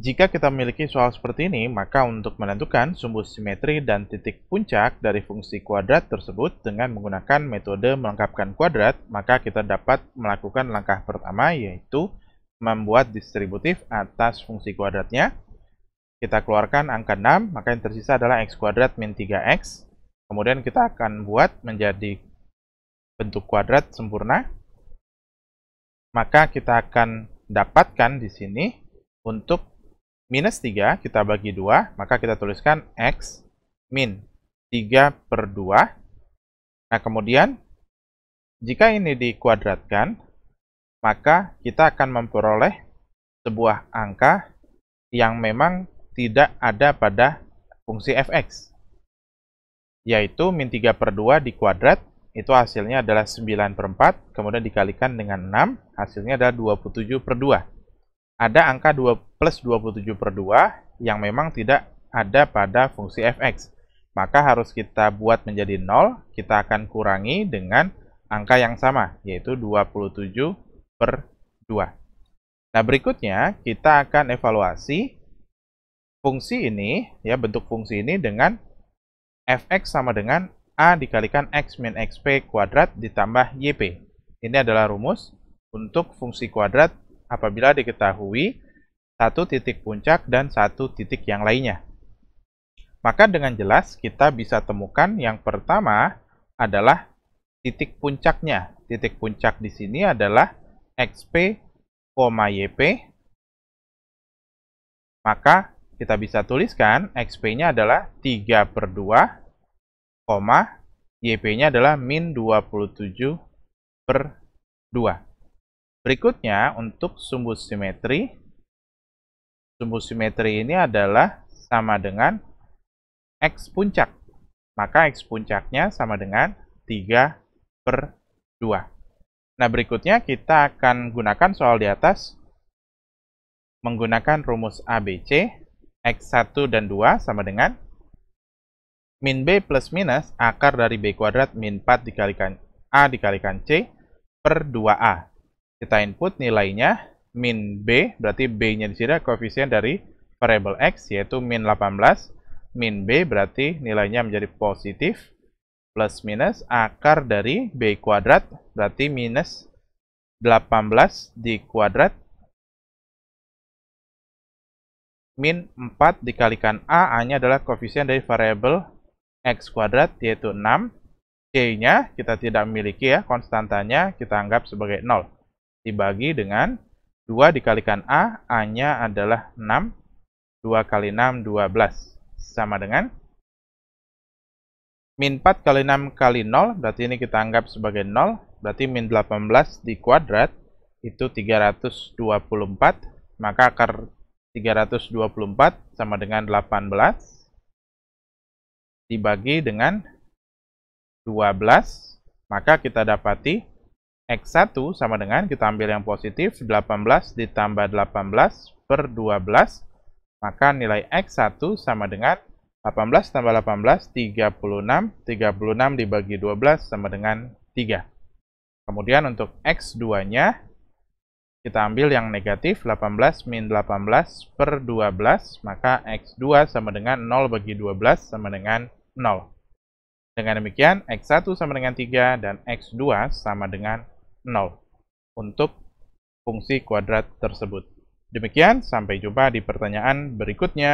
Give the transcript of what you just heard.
Jika kita memiliki soal seperti ini, maka untuk menentukan sumbu simetri dan titik puncak dari fungsi kuadrat tersebut dengan menggunakan metode melengkapkan kuadrat, maka kita dapat melakukan langkah pertama yaitu membuat distributif atas fungsi kuadratnya. Kita keluarkan angka 6, maka yang tersisa adalah x kuadrat min 3x. Kemudian kita akan buat menjadi bentuk kuadrat sempurna. Maka kita akan dapatkan di sini untuk Minus 3 kita bagi 2, maka kita tuliskan X min 3 per 2. Nah, kemudian jika ini dikuadratkan, maka kita akan memperoleh sebuah angka yang memang tidak ada pada fungsi fx, yaitu min 3 per 2 dikuadrat, itu hasilnya adalah 9 per 4, kemudian dikalikan dengan 6, hasilnya adalah 27 per 2 ada angka 2 plus 27 per 2 yang memang tidak ada pada fungsi fx. Maka harus kita buat menjadi 0, kita akan kurangi dengan angka yang sama, yaitu 27 per 2. Nah, berikutnya kita akan evaluasi fungsi ini, ya bentuk fungsi ini dengan fx sama dengan a dikalikan x min xp kuadrat ditambah yp. Ini adalah rumus untuk fungsi kuadrat apabila diketahui satu titik puncak dan satu titik yang lainnya. Maka dengan jelas kita bisa temukan yang pertama adalah titik puncaknya. Titik puncak di sini adalah XP, YP. Maka kita bisa tuliskan XP-nya adalah 3 per 2, YP-nya adalah min 27 per 2. Berikutnya untuk sumbu simetri. Sumbu simetri ini adalah sama dengan X puncak. Maka X puncaknya sama dengan 3 per 2. Nah, berikutnya kita akan gunakan soal di atas menggunakan rumus ABC. X1 dan 2 sama dengan min B plus minus akar dari B kuadrat min 4 dikalikan A dikalikan C per 2A kita input nilainya min B, berarti B-nya di sini koefisien dari variable X, yaitu min 18. Min B berarti nilainya menjadi positif, plus minus akar dari B kuadrat, berarti minus 18 di kuadrat min 4 dikalikan A, A-nya adalah koefisien dari variable X kuadrat yaitu 6. C-nya kita tidak memiliki ya, konstantanya kita anggap sebagai 0 dibagi dengan 2 dikalikan A, A-nya adalah 6. 2 kali 6, 12. Sama dengan min 4 kali 6 kali 0, berarti ini kita anggap sebagai 0. Berarti min 18 di kuadrat itu 324. Maka akar 324 sama dengan 18 dibagi dengan 12. Maka kita dapati X1 sama dengan, kita ambil yang positif, 18 ditambah 18 per 12, maka nilai X1 sama dengan 18 tambah 18, 36, 36 dibagi 12 sama dengan 3. Kemudian untuk X2-nya, kita ambil yang negatif, 18 min 18 per 12, maka X2 sama dengan 0 bagi 12 sama dengan 0. Dengan demikian, X1 sama dengan 3 dan X2 sama dengan 0 untuk fungsi kuadrat tersebut. Demikian, sampai jumpa di pertanyaan berikutnya.